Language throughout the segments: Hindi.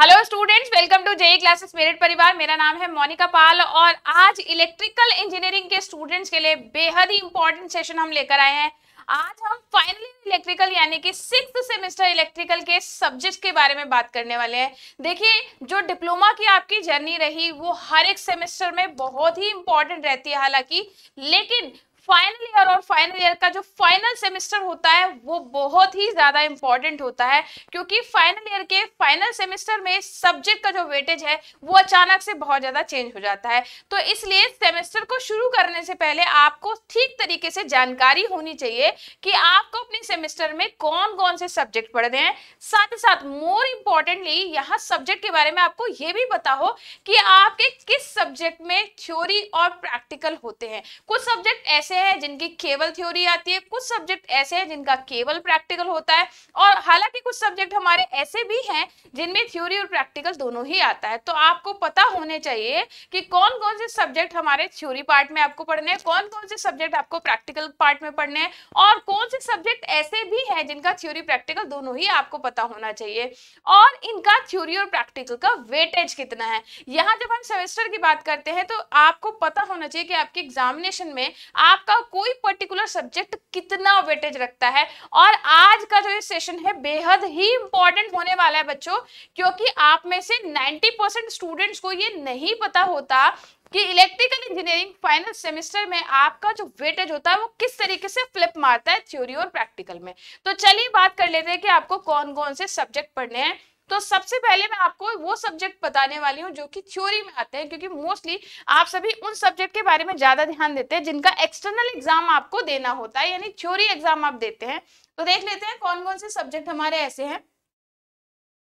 Hello students welcome to JE classes merit परिवार मेरा नाम है मोनिका पाल और आज इलेक्ट्रिकल इंजीनियरिंग के स्टूडेंट्स के लिए बेहद ही इंपॉर्टेंट सेशन हम लेकर आए हैं आज हम फाइनली इलेक्ट्रिकल यानी कि सिक्स सेमेस्टर इलेक्ट्रिकल के सब्जेक्ट के बारे में बात करने वाले हैं देखिए जो डिप्लोमा की आपकी जर्नी रही वो हर एक सेमेस्टर में बहुत ही इंपॉर्टेंट रहती है हालांकि लेकिन फाइनल ईयर और फाइनल ईयर का जो फाइनल सेमेस्टर होता है वो बहुत ही ज़्यादा इंपॉर्टेंट होता है क्योंकि फाइनल ईयर के फाइनल सेमेस्टर में सब्जेक्ट का जो वेटेज है वो अचानक से बहुत ज़्यादा चेंज हो जाता है तो इसलिए सेमेस्टर को शुरू करने से पहले आपको ठीक तरीके से जानकारी होनी चाहिए कि आपको अपने सेमेस्टर में कौन कौन से सब्जेक्ट पढ़ने हैं साथ ही साथ मोर इम्पॉर्टेंटली यहाँ सब्जेक्ट के बारे में आपको ये भी बताओ कि आपके किस सब्जेक्ट में थ्योरी और प्रैक्टिकल होते हैं कुछ सब्जेक्ट ऐसे हैं जिनकी केवल थ्योरी आती है कुछ सब्जेक्ट ऐसे हैं जिनका केवल प्रैक्टिकल होता है और हालांकि कुछ सब्जेक्ट हमारे ऐसे भी हैं जिनमें थ्योरी और प्रैक्टिकल दोनों ही आता है तो आपको पता होने चाहिए कि कौन कौन से सब्जेक्ट हमारे थ्योरी पार्ट में आपको पढ़ने हैं कौन कौन से सब्जेक्ट आपको प्रैक्टिकल पार्ट में पढ़ने हैं और कौन से सब्जेक्ट ऐसे भी हैं जिनका थ्योरी प्रैक्टिकल दोनों ही आपको पता होना चाहिए और इनका थ्योरी और प्रैक्टिकल का वेटेज कितना है यहाँ जब हम सेमेस्टर की बात करते हैं तो आपको पता होना चाहिए कि आपके एग्जामिनेशन में आप आपका कोई पर्टिकुलर सब्जेक्ट कितना वेटेज रखता है और आज का जो ये सेशन है बेहद ही इंपॉर्टेंट होने वाला है बच्चों क्योंकि आप में से 90% स्टूडेंट्स को ये नहीं पता होता कि इलेक्ट्रिकल इंजीनियरिंग फाइनल सेमेस्टर में आपका जो वेटेज होता है वो किस तरीके से फ्लिप मारता है थ्योरी और प्रैक्टिकल में तो चलिए बात कर लेते हैं कि आपको कौन कौन से सब्जेक्ट पढ़ने हैं तो सबसे पहले मैं आपको वो सब्जेक्ट बताने वाली हूँ जो कि थ्योरी में आते हैं क्योंकि मोस्टली आप सभी उन सब्जेक्ट के बारे में ज्यादा ध्यान देते हैं जिनका एक्सटर्नल एग्जाम आपको देना होता है यानी थ्योरी एग्जाम आप देते हैं तो देख लेते हैं कौन कौन से सब्जेक्ट हमारे ऐसे हैं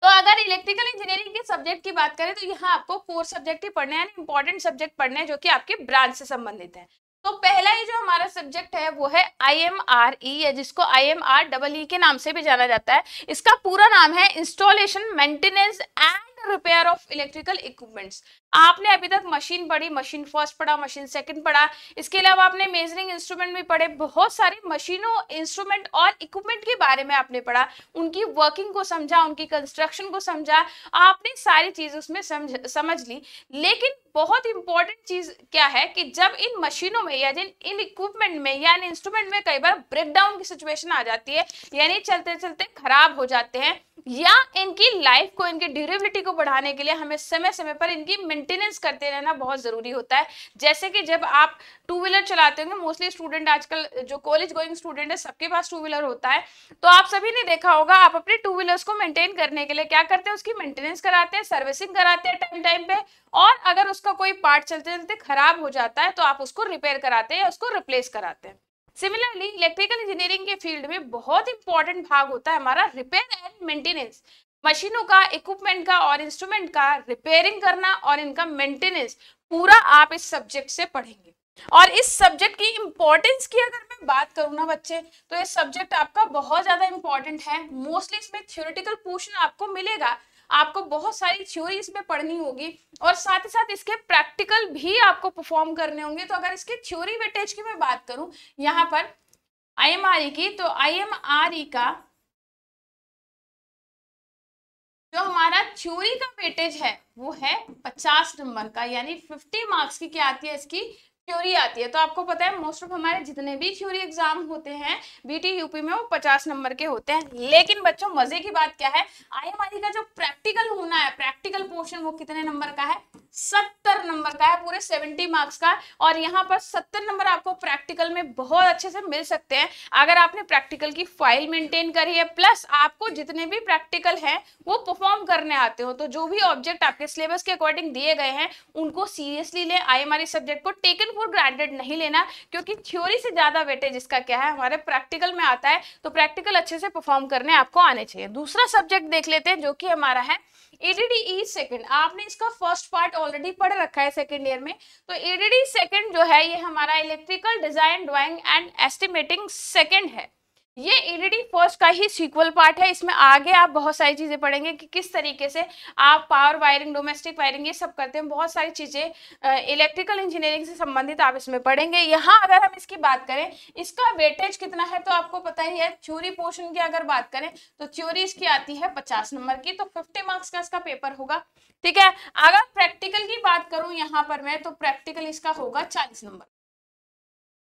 तो अगर इलेक्ट्रिकल इंजीनियरिंग के सब्जेक्ट की बात करें तो यहाँ आपको कोर सब्जेक्ट ही पढ़ने हैं इंपॉर्टेंट सब्जेक्ट पढ़ने हैं जो कि आपके ब्रांच से संबंधित है तो पहला ये जो हमारा सब्जेक्ट है वो है आई एम आर ई या जिसको I M R double E के नाम से भी जाना जाता है इसका पूरा नाम है installation maintenance and repair of electrical equipments आपने अभी तक मशीन पढ़ी मशीन फर्स्ट पढ़ा मशीन सेकंड पढ़ा इसके अलावा आपने मेजरिंग इंस्ट्रूमेंट भी पढ़े बहुत सारे मशीनों इंस्ट्रूमेंट और इक्विपमेंट के बारे में आपने पढ़ा उनकी वर्किंग को समझा उनकी कंस्ट्रक्शन को समझा आपने सारी चीज़ उसमें समझ समझ ली लेकिन बहुत इंपॉर्टेंट चीज क्या है कि जब इन मशीनों में या जिन इन इक्विपमेंट में या इन इंस्ट्रूमेंट में कई बार ब्रेकडाउन की सिचुएशन आ जाती है यानी चलते चलते खराब हो जाते हैं या इनकी लाइफ को इनकी ड्यूरेबिलिटी को बढ़ाने के लिए हमें समय समय पर इनकी मेंटेनेंस करते रहना बहुत ज़रूरी होता है जैसे कि जब आप टू व्हीलर चलाते होंगे मोस्टली स्टूडेंट आजकल जो कॉलेज गोइंग स्टूडेंट है सबके पास टू व्हीलर होता है तो आप सभी ने देखा होगा आप अपने टू व्हीलर्स को मेंटेन करने के लिए क्या करते हैं उसकी मेंटेनेंस कराते हैं सर्विसिंग कराते हैं टाइम टाइम पे और अगर उसका कोई पार्ट चलते चलते खराब हो जाता है तो आप उसको रिपेयर कराते हैं या उसको रिप्लेस कराते हैं सिमिलरली इलेक्ट्रिकल इंजीनियरिंग के फील्ड में बहुत इंपॉर्टेंट भाग होता है हमारा रिपेयर एंड मेंटेनेंस मशीनों का इक्विपमेंट का और इंस्ट्रूमेंट का रिपेयरिंग करना और इनका मेंटेनेंस पूरा आप इस सब्जेक्ट से पढ़ेंगे और इस सब्जेक्ट की इम्पोर्टेंस की अगर मैं बात करूँ ना बच्चे तो ये सब्जेक्ट आपका बहुत ज़्यादा इम्पोर्टेंट है मोस्टली इसमें थियोरिटिकल पोर्शन आपको मिलेगा आपको बहुत सारी थ्योरी इसमें पढ़नी होगी और साथ ही साथ इसके प्रैक्टिकल भी आपको परफॉर्म करने होंगे तो अगर इसके थ्योरी वेटेज की मैं बात करूँ यहाँ पर आई e की तो आई e का जो हमारा थ्योरी का वेटेज है वो है पचास नंबर का यानी फिफ्टी मार्क्स की क्या आती है इसकी थ्योरी आती है तो आपको पता है मोस्ट ऑफ हमारे जितने भी थ्योरी एग्जाम होते हैं बीटी यूपी में वो पचास नंबर के होते हैं लेकिन बच्चों मजे की बात क्या है आई का जो प्रैक्टिकल होना है प्रैक्टिकल पोर्शन वो कितने नंबर का है सत्तर नंबर का है पूरे सेवेंटी मार्क्स का और यहाँ पर सत्तर नंबर आपको प्रैक्टिकल में बहुत अच्छे से मिल सकते हैं अगर आपने प्रैक्टिकल की फाइल मेंटेन करी है प्लस आपको जितने भी प्रैक्टिकल हैं वो परफॉर्म करने आते हो तो जो भी ऑब्जेक्ट आपके सिलेबस के अकॉर्डिंग दिए गए हैं उनको सीरियसली लें आई सब्जेक्ट को टेकन फॉर ग्रांटेड नहीं लेना क्योंकि थ्योरी से ज़्यादा वेटेज इसका क्या है हमारे प्रैक्टिकल में आता है तो प्रैक्टिकल अच्छे से परफॉर्म करने आपको आने चाहिए दूसरा सब्जेक्ट देख लेते हैं जो कि हमारा है एडीडी ई सेकंड आपने इसका फर्स्ट पार्ट ऑलरेडी पढ़ रखा है सेकंड ईयर में तो एडीडी सेकंड e जो है ये हमारा electrical design drawing and estimating second है ये ईडीडी फर्स्ट का ही सीक्वल पार्ट है इसमें आगे आप बहुत सारी चीज़ें पढ़ेंगे कि किस तरीके से आप पावर वायरिंग डोमेस्टिक वायरिंग ये सब करते हैं बहुत सारी चीज़ें इलेक्ट्रिकल इंजीनियरिंग से संबंधित आप इसमें पढ़ेंगे यहाँ अगर हम इसकी बात करें इसका वेटेज कितना है तो आपको पता ही है थ्योरी पोर्शन की अगर बात करें तो थ्योरी इसकी आती है पचास नंबर की तो फिफ्टी मार्क्स का इसका पेपर होगा ठीक है अगर प्रैक्टिकल की बात करूँ यहाँ पर मैं तो प्रैक्टिकल इसका होगा चालीस नंबर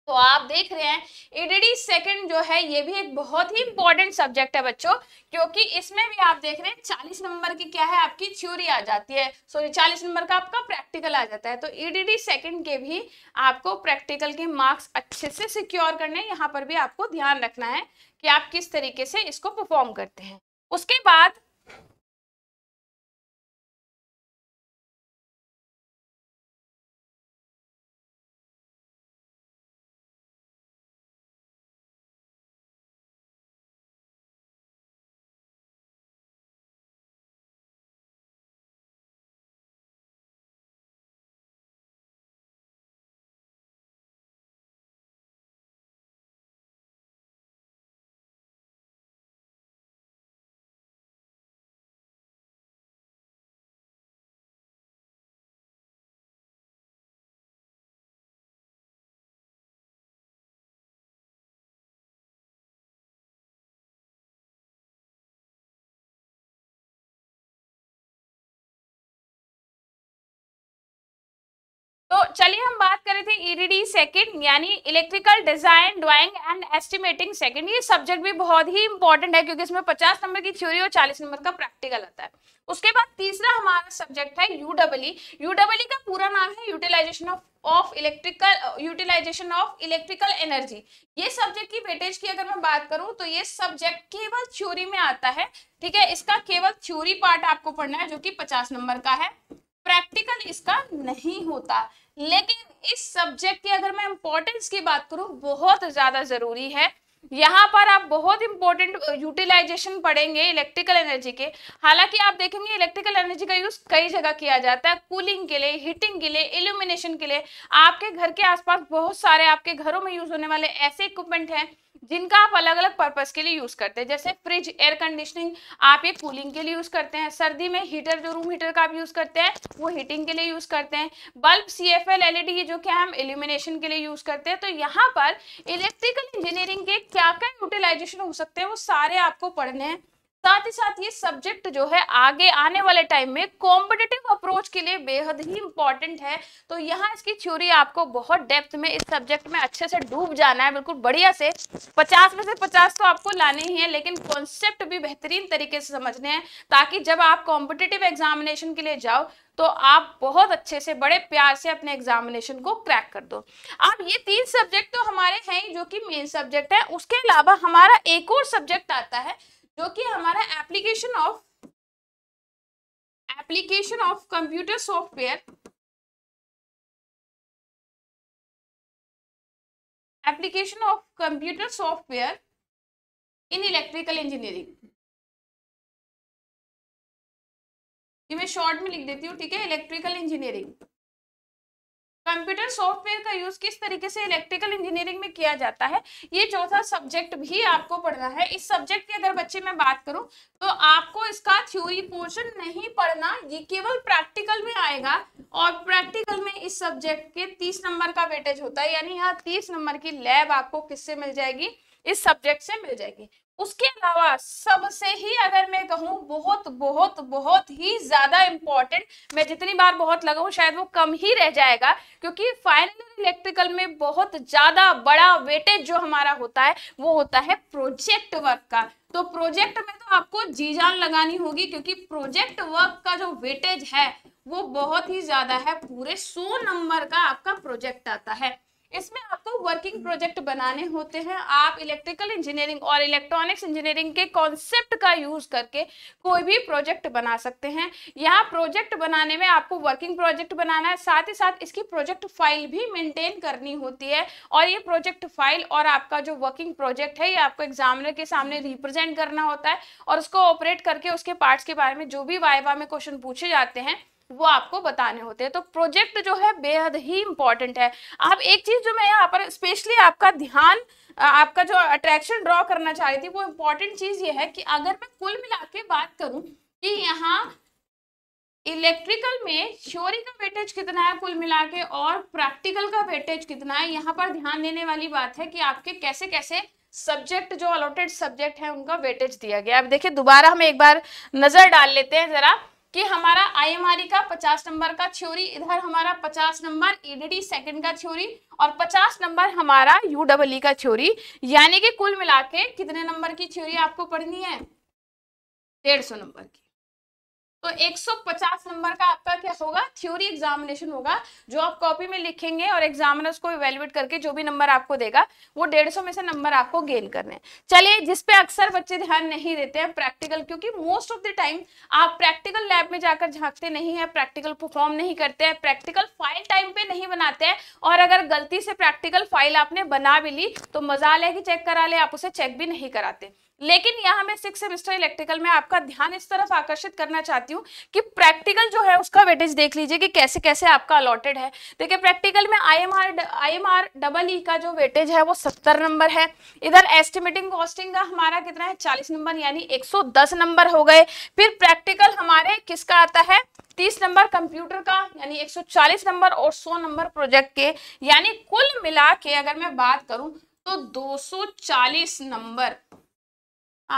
तो आप देख रहे हैं ईडीडी सेकंड जो है ये भी एक बहुत ही इंपॉर्टेंट सब्जेक्ट है बच्चों क्योंकि इसमें भी आप देख रहे हैं चालीस नंबर की क्या है आपकी थ्योरी आ जाती है सॉरी चालीस नंबर का आपका प्रैक्टिकल आ जाता है तो ईडीडी सेकंड के भी आपको प्रैक्टिकल के मार्क्स अच्छे से सिक्योर करने यहाँ पर भी आपको ध्यान रखना है कि आप किस तरीके से इसको परफॉर्म करते हैं उसके बाद तो चलिए हम बात कर रहे थे ईडीडी e सेकंड यानी electrical design drawing and estimating second ये सब्जेक्ट भी बहुत ही इंपॉर्टेंट है क्योंकि इसमें 50 नंबर की थ्योरी और 40 नंबर का प्रैक्टिकल आता है उसके बाद तीसरा हमारा सब्जेक्ट है यू डबल e. e का पूरा नाम है utilization of of electrical utilization of electrical energy ये सब्जेक्ट की वेटेज की अगर मैं बात करूं तो ये सब्जेक्ट केवल थ्योरी में आता है ठीक है इसका केवल थ्योरी पार्ट आपको पढ़ना है जो कि 50 नंबर का है प्रैक्टिकल इसका नहीं होता लेकिन इस सब्जेक्ट की अगर मैं इम्पोर्टेंस की बात करूँ बहुत ज़्यादा ज़रूरी है यहाँ पर आप बहुत इंपॉर्टेंट यूटिलाइजेशन पढ़ेंगे इलेक्ट्रिकल एनर्जी के हालांकि आप देखेंगे इलेक्ट्रिकल एनर्जी का यूज कई जगह किया जाता है कूलिंग के लिए हीटिंग के लिए इल्यूमिनेशन के लिए आपके घर के आसपास बहुत सारे आपके घरों में यूज होने वाले ऐसे इक्विपमेंट हैं जिनका आप अलग अलग पर्पज के लिए यूज करते हैं जैसे फ्रिज एयर कंडीशनिंग आप ये कूलिंग के लिए यूज करते हैं सर्दी में हीटर जो रूम हीटर का आप यूज करते हैं वो हीटिंग के लिए यूज करते हैं bulb C F L LED जो क्या हम इल्यूमिनेशन के लिए यूज करते हैं तो यहाँ पर इलेक्ट्रिकल इंजीनियरिंग के क्या क्या यूटिलाइजेशन हो सकते हैं वो सारे आपको पढ़ने हैं साथ ही साथ ये सब्जेक्ट जो है आगे आने वाले टाइम में कॉम्पिटेटिव अप्रोच के लिए बेहद ही इंपॉर्टेंट है तो यहाँ इसकी थ्योरी आपको बहुत डेप्थ में इस सब्जेक्ट में अच्छे से डूब जाना है बिल्कुल बढ़िया से पचास में से पचास तो आपको लाने ही है लेकिन कॉन्सेप्ट भी बेहतरीन तरीके से समझने हैं ताकि जब आप कॉम्पिटेटिव एग्जामिनेशन के लिए जाओ तो आप बहुत अच्छे से बड़े प्यार से अपने एग्जामिनेशन को क्रैक कर दो अब ये तीन सब्जेक्ट तो हमारे हैं जो कि मेन सब्जेक्ट है उसके अलावा हमारा एक और सब्जेक्ट आता है जो कि हमारा application of application of computer software application of computer software in electrical engineering ये मैं शॉर्ट में लिख देती हूँ ठीक है इलेक्ट्रिकल इंजीनियरिंग कंप्यूटर सॉफ्टवेयर का यूज किस तरीके से इलेक्ट्रिकल इंजीनियरिंग में किया जाता है ये चौथा सब्जेक्ट भी आपको पढ़ना है इस सब्जेक्ट की अगर बच्चे मैं बात करूं तो आपको इसका थ्योरी पोर्शन नहीं पढ़ना ये केवल प्रैक्टिकल में आएगा और प्रैक्टिकल में इस सब्जेक्ट के तीस नंबर का वेटेज होता है यानी यहाँ तीस नंबर की लैब आपको किससे मिल जाएगी इस सब्जेक्ट से मिल जाएगी उसके अलावा सबसे ही अगर मैं कहूँ बहुत बहुत बहुत ही ज़्यादा इंपॉर्टेंट मैं जितनी बार बहुत लगाऊ शायद वो कम ही रह जाएगा क्योंकि फाइनल इलेक्ट्रिकल में बहुत ज़्यादा बड़ा वेटेज जो हमारा होता है वो होता है प्रोजेक्ट वर्क का तो प्रोजेक्ट में तो आपको जी जान लगानी होगी क्योंकि प्रोजेक्ट वर्क का जो वेटेज है वो बहुत ही ज़्यादा है पूरे सौ नंबर का आपका प्रोजेक्ट आता है इसमें आपको वर्किंग प्रोजेक्ट बनाने होते हैं आप इलेक्ट्रिकल इंजीनियरिंग और इलेक्ट्रॉनिक्स इंजीनियरिंग के कॉन्सेप्ट का यूज करके कोई भी प्रोजेक्ट बना सकते हैं यहाँ प्रोजेक्ट बनाने में आपको वर्किंग प्रोजेक्ट बनाना है साथ ही साथ इसकी प्रोजेक्ट फाइल भी मेंटेन करनी होती है और ये प्रोजेक्ट फाइल और आपका जो वर्किंग प्रोजेक्ट है ये आपको एग्जामिनर के सामने रिप्रेजेंट करना होता है और उसको ऑपरेट करके उसके पार्ट्स के बारे में जो भी वायबा में क्वेश्चन पूछे जाते हैं वो आपको बताने होते हैं तो प्रोजेक्ट जो है बेहद ही इंपॉर्टेंट है अब एक चीज जो मैं यहाँ पर स्पेशली आपका ध्यान आपका जो अट्रैक्शन ड्रॉ करना चाह रही थी वो इम्पोर्टेंट चीज ये है कि अगर मैं कुल मिला के बात करूं कि यहाँ इलेक्ट्रिकल में थ्योरी का वेटेज कितना है कुल मिला के और प्रैक्टिकल का वेटेज कितना है यहाँ पर ध्यान देने वाली बात है कि आपके कैसे कैसे सब्जेक्ट जो अलॉटेड सब्जेक्ट है उनका वेटेज दिया गया अब देखिए दोबारा हम एक बार नजर डाल लेते हैं जरा कि हमारा आईएमआरई का 50 नंबर का थ्योरी इधर हमारा 50 नंबर ईडीडी e सेकंड का थ्योरी और 50 नंबर हमारा यू डबल ई का थ्योरी यानी कि कुल मिला के कितने नंबर की थ्योरी आपको पढ़नी है डेढ़ सौ नंबर की तो 150 नंबर का आपका क्या होगा थ्योरी एग्जामिनेशन होगा जो आप कॉपी में लिखेंगे और एग्जामिनर्स को इवेल्युएट करके जो भी नंबर आपको देगा वो 150 में से नंबर आपको गेन करने हैं चलिए जिसपे अक्सर बच्चे ध्यान नहीं देते हैं प्रैक्टिकल क्योंकि मोस्ट ऑफ द टाइम आप प्रैक्टिकल लैब में जाकर झांकते नहीं है प्रैक्टिकल परफॉर्म नहीं करते हैं प्रैक्टिकल फाइल टाइम पे नहीं बनाते हैं और अगर गलती से प्रैक्टिकल फाइल आपने बना भी ली तो मजा है कि चेक करा ले आप उसे चेक भी नहीं कराते लेकिन यहाँ मैं सिक्स सेमेस्टर इलेक्ट्रिकल में आपका ध्यान इस तरफ आकर्षित करना चाहती हूँ बताती हूँ कि प्रैक्टिकल जो है उसका वेटेज देख लीजिए कि कैसे कैसे आपका अलॉटेड है देखिए प्रैक्टिकल में आई एम डबल ई का जो वेटेज है वो सत्तर नंबर है इधर एस्टिमेटिंग कॉस्टिंग का हमारा कितना है चालीस नंबर यानी एक सौ दस नंबर हो गए फिर प्रैक्टिकल हमारे किसका आता है तीस नंबर कंप्यूटर का यानी 140 नंबर और 100 नंबर प्रोजेक्ट के यानी कुल मिला के अगर मैं बात करूं तो 240 नंबर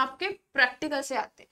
आपके प्रैक्टिकल से आते हैं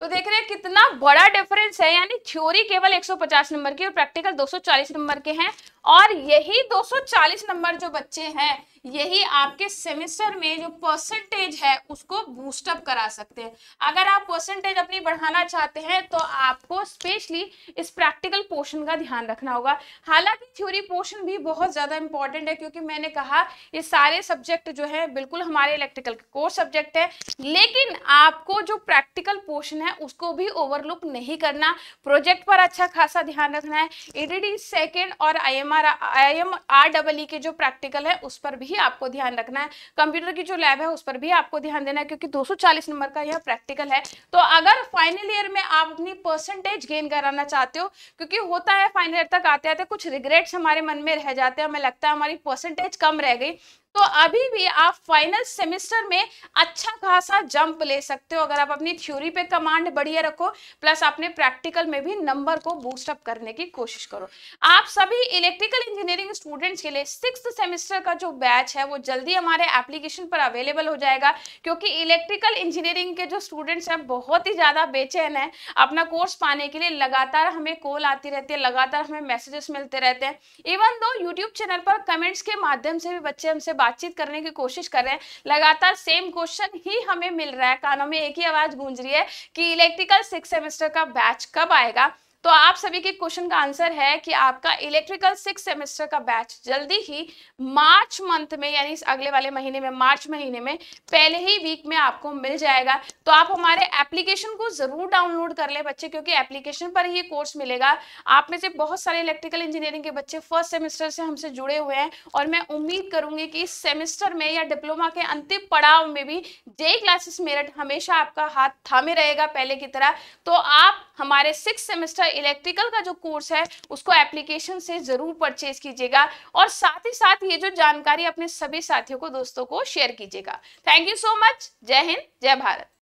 तो देख रहे हैं कितना बड़ा डिफरेंस है यानी थ्योरी केवल 150 नंबर की और प्रैक्टिकल 240 नंबर के हैं और यही 240 नंबर जो बच्चे हैं यही आपके सेमेस्टर में जो परसेंटेज है उसको बूस्टअप करा सकते हैं अगर आप परसेंटेज अपनी बढ़ाना चाहते हैं तो आपको स्पेशली इस प्रैक्टिकल पोर्शन का ध्यान रखना होगा हालांकि थ्योरी पोर्शन भी बहुत ज़्यादा इंपॉर्टेंट है क्योंकि मैंने कहा ये सारे सब्जेक्ट जो है बिल्कुल हमारे इलेक्ट्रिकल के कोर्स सब्जेक्ट है लेकिन आपको जो प्रैक्टिकल पोर्शन है है उसको भी ओवरलुक नहीं करना प्रोजेक्ट पर अच्छा खासा ध्यान रखना है ईडीडी सेकेंड और I M R I M R double E के जो प्रैक्टिकल है उस पर भी आपको ध्यान रखना है कंप्यूटर की जो लैब है उस पर भी आपको ध्यान देना है क्योंकि 240 नंबर का यह प्रैक्टिकल है तो अगर फाइनल ईयर में आप अपनी परसेंटेज गेन कराना चाहते हो क्योंकि होता है फाइनल ईयर तक आते आते कुछ रिग्रेट्स हमारे मन में रह जाते हैं हमें लगता है हमारी परसेंटेज कम रह गई तो अभी भी आप फाइनल सेमेस्टर में अच्छा खासा जंप ले सकते हो अगर आप अपनी थ्योरी पे कमांड बढ़िया रखो प्लस अपने प्रैक्टिकल में भी नंबर को बूस्टअप करने की कोशिश करो आप सभी इलेक्ट्रिकल इंजीनियरिंग स्टूडेंट्स के लिए सिक्स सेमेस्टर का जो बैच है वो जल्दी हमारे एप्लीकेशन पर अवेलेबल हो जाएगा क्योंकि इलेक्ट्रिकल इंजीनियरिंग के जो स्टूडेंट्स हैं बहुत ही ज़्यादा बेचैन है अपना कोर्स पाने के लिए लगातार हमें कॉल आती रहती है लगातार हमें मैसेजेस मिलते रहते हैं इवन दो यूट्यूब चैनल पर कमेंट्स के माध्यम से भी बच्चे हमसे बातचीत करने की कोशिश कर रहे हैं लगातार सेम क्वेश्चन ही हमें मिल रहा है कानों में एक ही आवाज गूंज रही है कि इलेक्ट्रिकल सिक्स सेमेस्टर का बैच कब आएगा तो आप सभी के क्वेश्चन का आंसर है कि आपका इलेक्ट्रिकल सिक्स सेमेस्टर का बैच जल्दी ही मार्च मंथ में यानी अगले वाले महीने में मार्च महीने में पहले ही वीक में आपको मिल जाएगा तो आप हमारे एप्लीकेशन को जरूर डाउनलोड कर ले बच्चे क्योंकि एप्लीकेशन पर ही ये कोर्स मिलेगा आप में से बहुत सारे इलेक्ट्रिकल इंजीनियरिंग के बच्चे फर्स्ट सेमेस्टर से हमसे जुड़े हुए हैं और मैं उम्मीद करूंगी कि इस सेमेस्टर में या डिप्लोमा के अंतिम पड़ाव में भी जे क्लासेस मेरठ हमेशा आपका हाथ थामे रहेगा पहले की तरह तो आप हमारे सिक्स सेमेस्टर इलेक्ट्रिकल का जो कोर्स है उसको एप्लीकेशन से जरूर परचेज कीजिएगा और साथ ही साथ ये जो जानकारी अपने सभी साथियों को दोस्तों को शेयर कीजिएगा थैंक यू सो मच जय हिंद जय भारत